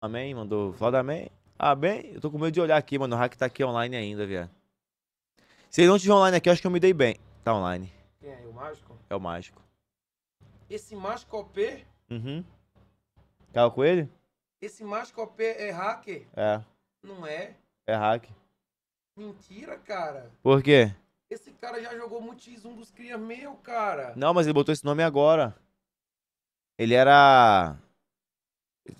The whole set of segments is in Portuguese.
Amém, mandou. da amém. Ah, bem, Eu tô com medo de olhar aqui, mano. O hack tá aqui online ainda, viado. Se ele não tiver online aqui, eu acho que eu me dei bem. Tá online. Quem é? é o mágico? É o mágico. Esse mágico OP? Uhum. Caiu tá com ele? Esse mágico OP é hacker? É. Não é? É hack. Mentira, cara. Por quê? Esse cara já jogou muito X1 um dos crias meu, cara. Não, mas ele botou esse nome agora. Ele era.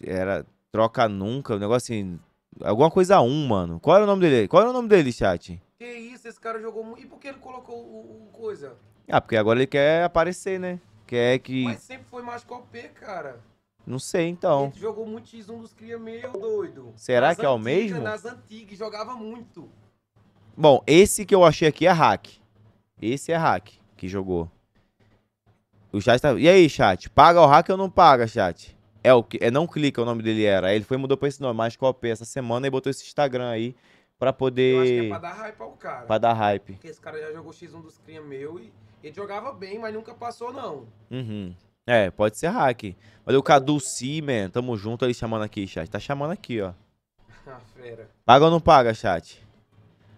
Era Troca nunca, um negócio assim. Alguma coisa um, mano. Qual era o nome dele? Qual era o nome dele, chat? Que isso, esse cara jogou muito. E por que ele colocou o, o coisa? Ah, porque agora ele quer aparecer, né? Quer que. Mas sempre foi mais que OP, cara. Não sei, então. Ele jogou muito X1 dos cria meio doido. Será nas que é o mesmo? Nas antigas, jogava muito. Bom, esse que eu achei aqui é hack. Esse é hack que jogou. O chat tá... E aí, chat? Paga o hack ou não paga, chat? É o que é não clica o nome dele era. Aí ele foi mudou para esse nome, mas copia essa semana e botou esse Instagram aí para poder Eu acho que é pra dar hype ao cara. Pra dar hype. Porque esse cara já jogou X1 dos cria meu e ele jogava bem, mas nunca passou não. Uhum. É, pode ser hack. Olha o Cadu Simen, tamo junto ali chamando aqui, chat. Tá chamando aqui, ó. Ah, fera. Paga ou não paga, chat?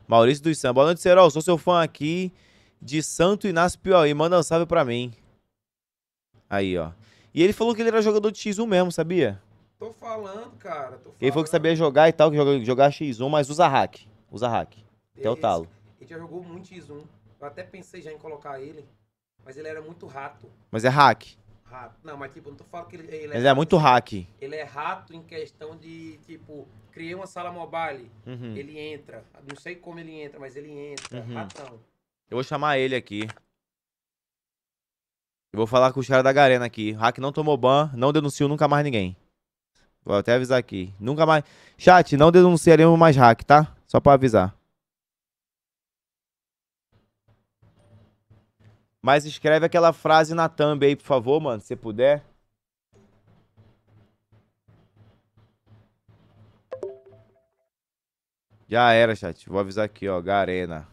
Maurício dos Santos. Boa noite, Serol. Sou seu fã aqui de Santo Inácio Piauí. Manda um salve pra mim. Aí, ó. E ele falou que ele era jogador de X1 mesmo, sabia? Tô falando, cara. Tô falando. Ele falou que sabia jogar e tal, que joga, jogar X1, mas usa hack. Usa hack. Até o talo. Ele já jogou muito X1. Eu até pensei já em colocar ele, mas ele era muito rato. Mas é hack. Rato. Não, mas tipo, não tô falando que ele, ele é. Ele é muito hack. Ele é rato em questão de, tipo, criei uma sala mobile. Uhum. Ele entra. Não sei como ele entra, mas ele entra. Uhum. Ratão. Eu vou chamar ele aqui. Eu vou falar com os caras da Garena aqui. Hack não tomou ban, não denunciou nunca mais ninguém. Vou até avisar aqui. Nunca mais. Chat, não denunciaremos mais hack, tá? Só pra avisar. Mas escreve aquela frase na thumb aí, por favor, mano, se puder. Já era, chat. Vou avisar aqui, ó. Garena.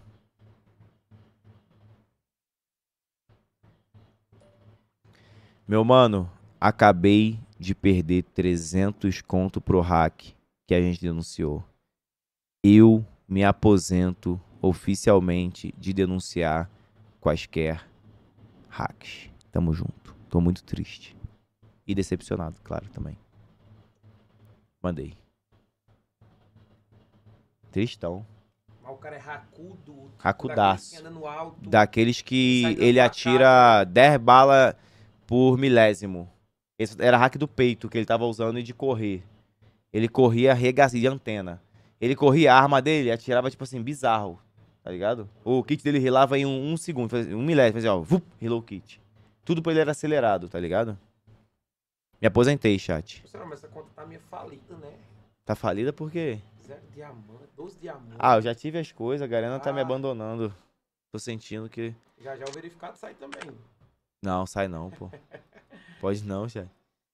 Meu mano, acabei de perder 300 conto pro hack que a gente denunciou. Eu me aposento oficialmente de denunciar quaisquer hacks. Tamo junto. Tô muito triste. E decepcionado, claro, também. Mandei. Tristão. Mas o cara é racudo. Racudaço. Daqueles que, daqueles que ele atira 10 balas por milésimo. Esse era hack do peito que ele tava usando e de correr. Ele corria regaço de antena. Ele corria, a arma dele atirava, tipo assim, bizarro. Tá ligado? O kit dele rilava em um, um segundo, um milésimo, fazia, ó, vup, rilou o kit. Tudo pra ele era acelerado, tá ligado? Me aposentei, chat. Senhora, mas essa conta tá meio falida, né? Tá falida por quê? Zero diamante, 12 diamantes. Ah, eu já tive as coisas, a galera ah. tá me ah. abandonando. Tô sentindo que. Já já é o verificado sai também. Não, sai não, pô. Pode não, chefe.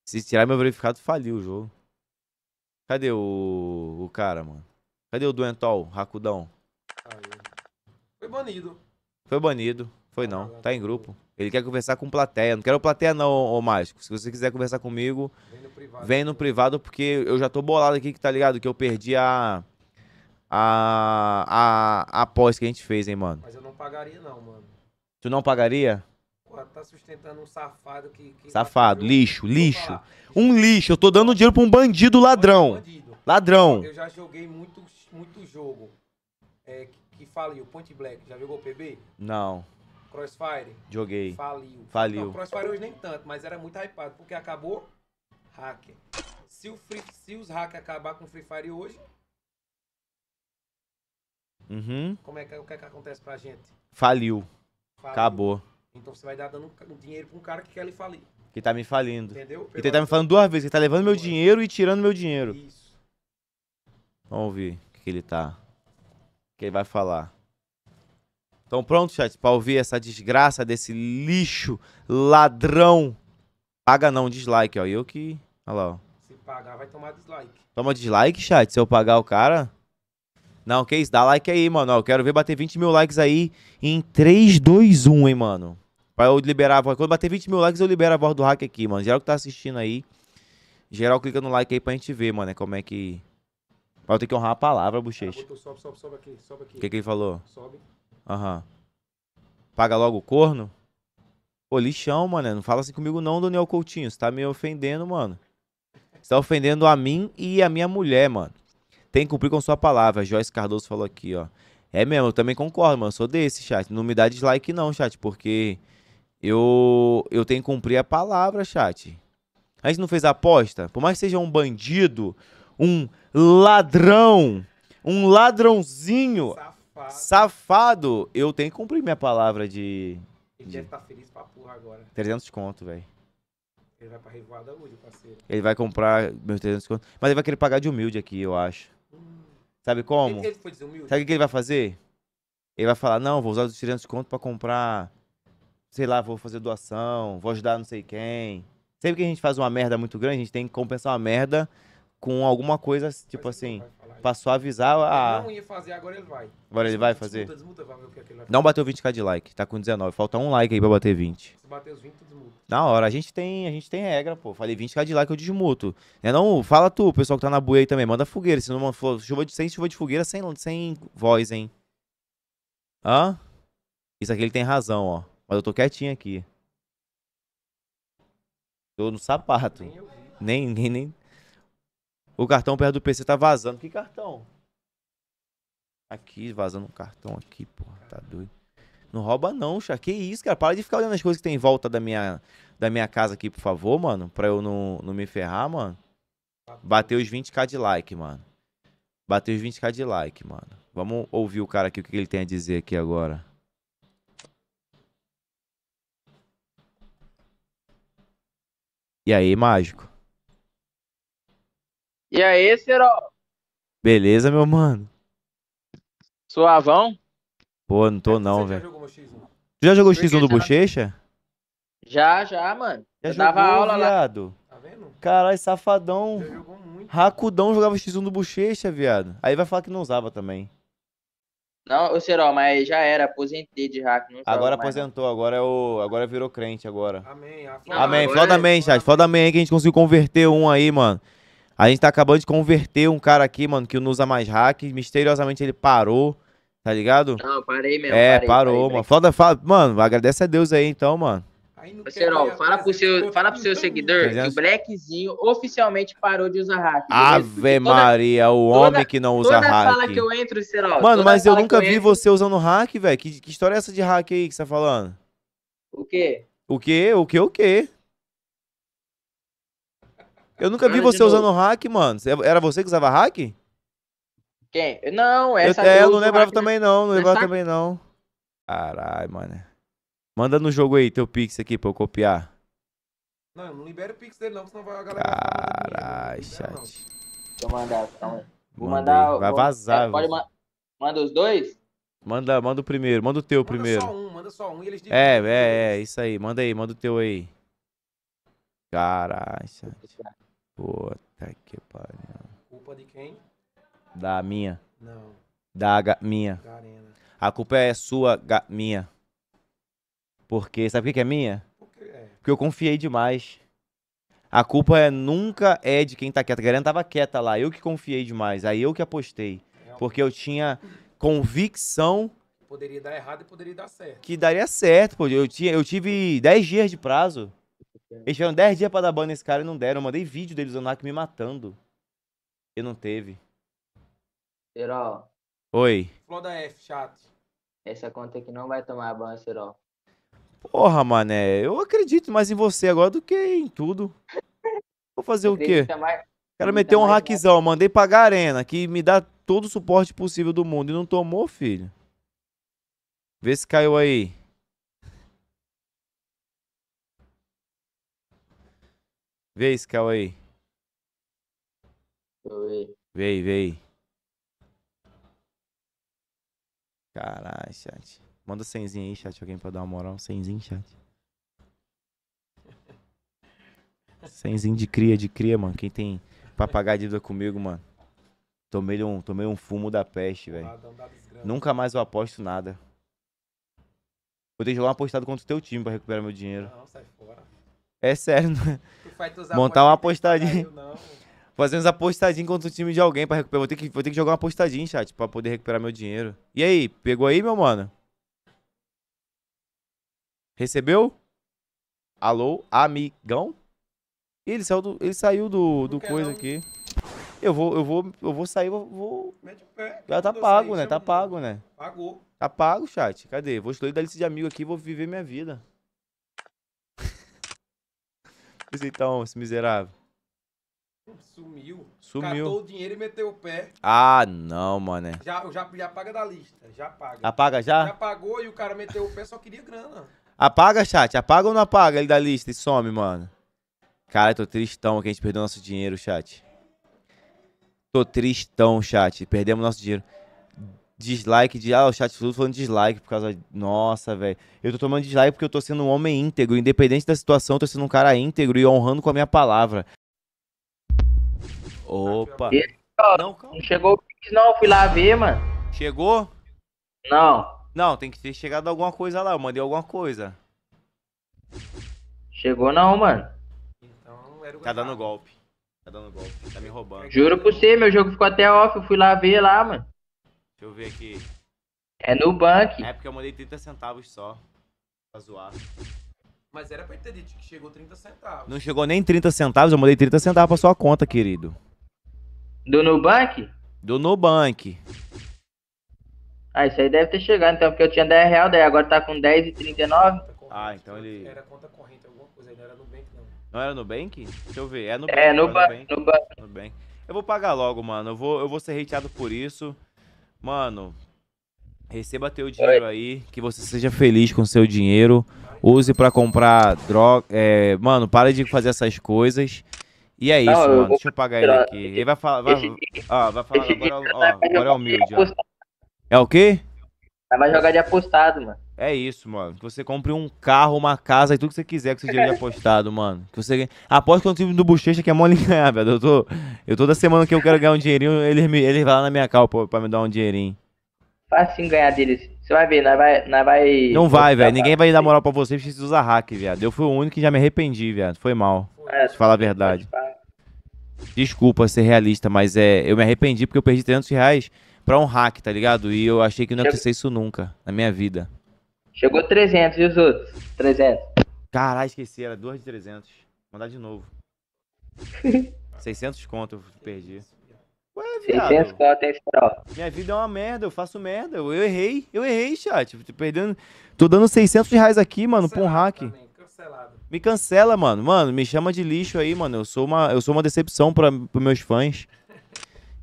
Se tirar meu verificado, faliu o jogo. Cadê o, o cara, mano? Cadê o Duentol, Racudão? Foi banido. Foi banido. Foi não. Ah, tá em grupo. Ele quer conversar com plateia. Não quero plateia não, ô Mágico. Se você quiser conversar comigo, vem no privado, vem no privado porque eu já tô bolado aqui, que tá ligado? Que eu perdi a... A... A... A pós que a gente fez, hein, mano. Mas eu não pagaria não, mano. Tu não pagaria? Porra, tá sustentando um safado que. que... Safado, tá lixo, lixo. Um lixo, eu tô dando dinheiro pra um bandido ladrão. Bandido. Ladrão. Eu já joguei muito, muito jogo. É, que, que faliu, Point Black. Já jogou PB? Não. Crossfire? Joguei. Faliu. Faliu. Não, Crossfire hoje nem tanto, mas era muito hypado, porque acabou hacker. Se, o free, se os hackers acabar com o Free Fire hoje. Uhum. Como é que, o que, é que acontece pra gente? Faliu. Faliu. Acabou. Então você vai dar dando dinheiro pra um cara que quer lhe falir. Que tá me falindo. Entendeu? ele tá me falando duas vezes, que tá levando meu dinheiro e tirando meu dinheiro. Isso. Vamos ouvir o que ele tá. O que ele vai falar. Então pronto, chat, pra ouvir essa desgraça desse lixo ladrão. Paga não, dislike, ó. Eu que. Olha lá, ó. Se pagar, vai tomar dislike. Toma dislike, chat, se eu pagar o cara. Não, que isso? Dá like aí, mano. eu quero ver bater 20 mil likes aí em 3, 2, 1, hein, mano. Pra eu liberar a voz. Quando bater 20 mil likes, eu libero a voz do hack aqui, mano. Geral que tá assistindo aí. Geral clica no like aí pra gente ver, mano. Como é que. Mas eu tenho que honrar a palavra, bochecha. Sobe, sobe, sobe aqui, sobe aqui. O que, que ele falou? Sobe. Aham. Paga logo o corno? Pô, lixão, mano. Não fala assim comigo, não, Daniel Coutinho. Você tá me ofendendo, mano. Você tá ofendendo a mim e a minha mulher, mano. Tem que cumprir com sua palavra. A Joyce Cardoso falou aqui, ó. É mesmo, eu também concordo, mano. Eu sou desse, chat. Não me dá dislike, não, chat, porque eu, eu tenho que cumprir a palavra, chat. A gente não fez a aposta? Por mais que seja um bandido, um ladrão, um ladrãozinho safado, safado eu tenho que cumprir minha palavra de. Ele deve estar tá feliz pra porra agora. 300 conto, velho. Ele vai pra revoada hoje, parceiro. Ele vai comprar meus 300 conto. Mas ele vai querer pagar de humilde aqui, eu acho. Hum. Sabe como? Ele, foi desumilde. Sabe o que ele vai fazer? Ele vai falar: não, vou usar os 300 conto pra comprar sei lá, vou fazer doação, vou ajudar não sei quem. Sempre que a gente faz uma merda muito grande, a gente tem que compensar uma merda com alguma coisa, tipo Mas assim, pra suavizar a... não ia fazer, agora ele vai. Agora ele vai fazer? Desmuta, desmuta, vai vai não bateu 20k de like, tá com 19. Falta um like aí pra bater 20. Se bater os 20, desmuta. Na hora, a gente tem, a gente tem regra, pô. Falei 20k de like, eu desmuto. É não, fala tu, o pessoal que tá na buia aí também, manda fogueira. Se não for chuva de, sem chuva de fogueira, sem, sem voz, hein. Hã? Isso aqui ele tem razão, ó. Mas eu tô quietinho aqui. Tô no sapato. Nem, nem, nem. O cartão perto do PC tá vazando. Que cartão? Aqui, vazando um cartão aqui, porra. Tá doido. Não rouba não, chá. Que isso, cara. Para de ficar olhando as coisas que tem em volta da minha, da minha casa aqui, por favor, mano. Pra eu não, não me ferrar, mano. Bateu os 20k de like, mano. Bateu os 20k de like, mano. Vamos ouvir o cara aqui, o que ele tem a dizer aqui agora. E aí, mágico? E aí, Serol? Beleza, meu mano? Suavão? Pô, não tô não, velho. Tu já jogou Porque X1 do já... Bochecha? Já, já, mano. Já eu jogou, dava aula viado. lá. Tá vendo? Caralho, safadão. Já jogou muito. Racudão jogava X1 do Bochecha, viado. Aí vai falar que não usava também. Não, o Serol, mas já era, aposentei de hack. agora né? aposentou, mais. agora é o. Agora virou crente agora. Amém. Não, amém. Foda amém, é chat. Foda amém aí que a gente conseguiu converter um aí, mano. A gente tá acabando de converter um cara aqui, mano, que não usa mais hack. Misteriosamente ele parou, tá ligado? Não, parei mesmo. É, parei, parou, parei, mano. Foda Foda, foda. Mano, agradece a Deus aí então, mano. Serol, fala pro seu, fala pro seu seguidor que o Blackzinho oficialmente parou de usar hack. Ave Maria, o homem que não usa hack. Toda fala que eu entro, Serol. Mano, mas eu nunca vi você usando hack, velho. Que, que história é essa de hack aí que você tá falando? O quê? O quê? O quê? O quê? Eu nunca vi você usando hack, mano. Era você que usava hack? Quem? Não, essa... Eu, é, eu não lembrava né? também não, não lembrava também não. Caralho, mano. Manda no jogo aí teu pix aqui pra eu copiar. Não, não libera o pix dele não, senão vai a galera... Caralho, chat. Vou mandar, calma. Vou Mandei. mandar... Vai vou... vazar. É, pode ma... Manda os dois? Manda, manda o primeiro, manda o teu manda primeiro. Manda só um, manda só um e eles dividem. É, é, é, isso aí. Manda aí, manda o teu aí. Caralho, chat. Puta que pariu. Culpa de quem? Da minha. Não. Da ga... minha. Garena. A culpa é sua, minha. Porque sabe por que é minha? É. Porque eu confiei demais. A culpa é, nunca é de quem tá quieta. A Garena tava quieta lá, eu que confiei demais, aí eu que apostei. Porque eu tinha convicção. Poderia dar errado e poderia dar certo. Que daria certo, pô. Eu, tinha, eu tive 10 dias de prazo. Eles tiveram 10 dias pra dar banho nesse cara e não deram. Eu mandei vídeo deles usando hack me matando. E não teve. Serol. Oi. Flor da F, chato. Essa conta aqui não vai tomar banho, Serol. Porra, mané, eu acredito mais em você agora do que em tudo. Vou fazer o quê? Mais... Quero meter um hackzão, mais... mandei pagar a arena, que me dá todo o suporte possível do mundo e não tomou, filho. Vê se caiu aí. Vê se caiu aí. Oi. Vê aí, vê Caralho, chat. Manda 100 aí, chat, alguém pra dar uma moral. 100 chat. 100 de cria, de cria, mano. Quem tem pra pagar a dívida comigo, mano. Tomei um, tomei um fumo da peste, velho. Nunca mais eu aposto nada. Vou ter que jogar um apostado contra o teu time pra recuperar meu dinheiro. Não, sai fora. É sério, né? Montar uma apostadinha. Fazer uns apostadinhos contra o time de alguém pra recuperar. Vou ter que, vou ter que jogar uma apostadinha, chat, pra poder recuperar meu dinheiro. E aí, pegou aí, meu mano? Recebeu? Alô, amigão? Ele saiu do, ele saiu do, do coisa não. aqui. Eu vou, eu vou, eu vou sair, eu vou. Mete o pé. Já tá pago, né? Tá pago, né? Pagou. Tá pago, chat. Cadê? Vou excluir da lista de amigo aqui, vou viver minha vida. Esse então, esse miserável. Sumiu. Sumiu. Catou o dinheiro e meteu o pé. Ah, não, mano. Já, já, já paga da lista. Já paga. Já paga já? Já pagou e o cara meteu o pé, só queria grana. Apaga, chat. Apaga ou não apaga ele da lista e some, mano? Cara, tô tristão que a gente perdeu nosso dinheiro, chat. Tô tristão, chat. Perdemos nosso dinheiro. Dislike de. Ah, o chat tudo falando dislike por causa. Nossa, velho. Eu tô tomando dislike porque eu tô sendo um homem íntegro. Independente da situação, eu tô sendo um cara íntegro e honrando com a minha palavra. Opa. Não, não chegou o Pix, não. Fui lá ver, mano. Chegou? Não. Não, tem que ter chegado alguma coisa lá. Eu mandei alguma coisa. Chegou não, mano. Então era o Tá dando golpe. Tá dando golpe. Tá me roubando. Juro pra você, meu jogo ficou até off. Eu fui lá ver lá, mano. Deixa eu ver aqui. É no bank. É porque eu mandei 30 centavos só. Pra zoar. Mas era pra ter que chegou 30 centavos. Não chegou nem 30 centavos, eu mandei 30 centavos pra sua conta, querido. Do Nubank? Do Nubank. Ah, isso aí deve ter chegado, então, porque eu tinha 10 real, daí agora tá com 39. Ah, então ele. Era conta corrente, alguma coisa não era Nubank, não. Não era Nubank? Deixa eu ver. É Nubank. É, Nubank. Nubank. É Nubank. Eu vou pagar logo, mano. Eu vou, eu vou ser hateado por isso. Mano, receba teu dinheiro Oi. aí. Que você seja feliz com seu dinheiro. Use para comprar droga. É, mano, para de fazer essas coisas. E é isso, não, mano. Eu Deixa eu pagar ele aqui. Ele vai falar. Vai, ó, vai falar agora, ó, agora é, é humilde, ó. É o quê? Vai jogar de apostado, mano. É isso, mano. Que você compre um carro, uma casa e tudo que você quiser com seu dinheiro de apostado, mano. Que você aposta quando o time do Bochecha que é mole ganhar, velho. Eu tô eu toda semana que eu quero ganhar um dinheirinho, ele me ele vai lá na minha calpa para me dar um dinheirinho. Facinho ganhar deles. Você vai ver, nós vai, nós vai Não vai, velho. Ninguém vai dar moral para você se você usa hack, viado. Eu fui o único que já me arrependi, viado. Foi mal. É, se a verdade. Desculpa ser realista, mas é, eu me arrependi porque eu perdi 300 reais pra um hack, tá ligado? E eu achei que não ia acontecer isso nunca na minha vida. Chegou 300 e os outros? 300. Caralho, esqueci, era duas de 300. Vou mandar de novo. 600 conto eu perdi. Ué, viado. 600 conto é esse Minha vida é uma merda, eu faço merda. Eu errei, eu errei, chat. Tô perdendo. Tô dando 600 reais aqui, mano, pra um hack. cancelado. Me cancela, mano. Mano, me chama de lixo aí, mano. Eu sou uma, eu sou uma decepção para meus fãs.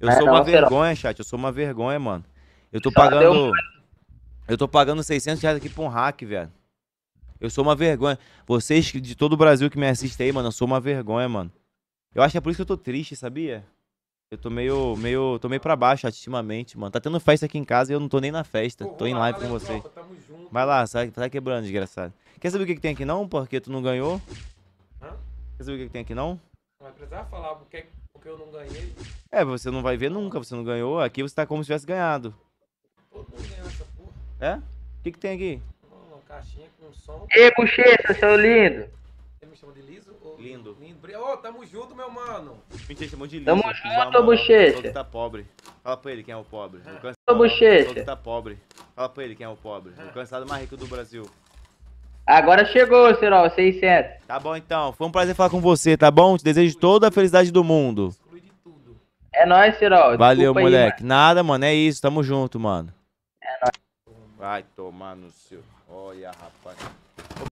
Eu é, sou uma vergonha, chat. Eu sou uma vergonha, mano. Eu tô pagando. Eu tô pagando 600 reais aqui pra um hack, velho. Eu sou uma vergonha. Vocês de todo o Brasil que me assistem aí, mano, eu sou uma vergonha, mano. Eu acho que é por isso que eu tô triste, sabia? Eu tô meio, meio, tô meio pra baixo ultimamente, mano. Tá tendo festa aqui em casa e eu não tô nem na festa. Pô, tô em live lá, com vocês. Vai lá, sai, sai quebrando, desgraçado. Quer saber o que, que tem aqui não? Porque tu não ganhou? Hã? Quer saber o que, que tem aqui não? Não vai precisar falar o que, é porque eu não ganhei. É, você não vai ver nunca, você não ganhou. Aqui você tá como se tivesse ganhado. Todo mundo ganhou essa porra. É? O que, que tem aqui? Uma caixinha com som. Ei, bochecha, seu lindo! Você me chama de liso? Ou... Lindo. Lindo. Ô, oh, tamo junto, meu mano. Mentira, chamou de liso. Tamo junto, bochecha. Todo tá pobre. Fala pra ele quem é o pobre. Tá é. O cansado, Ô, tá bochecha. Tá, tá pobre. Fala pra ele quem é o pobre. É. O cansado mais rico do Brasil. Agora chegou, Serol, 600. Tá bom então, foi um prazer falar com você, tá bom? Te desejo toda a felicidade do mundo. É nóis, Serol. Valeu, aí, moleque. Mano. Nada, mano, é isso, tamo junto, mano. É nóis. Vai tomar no seu. Olha, rapaz.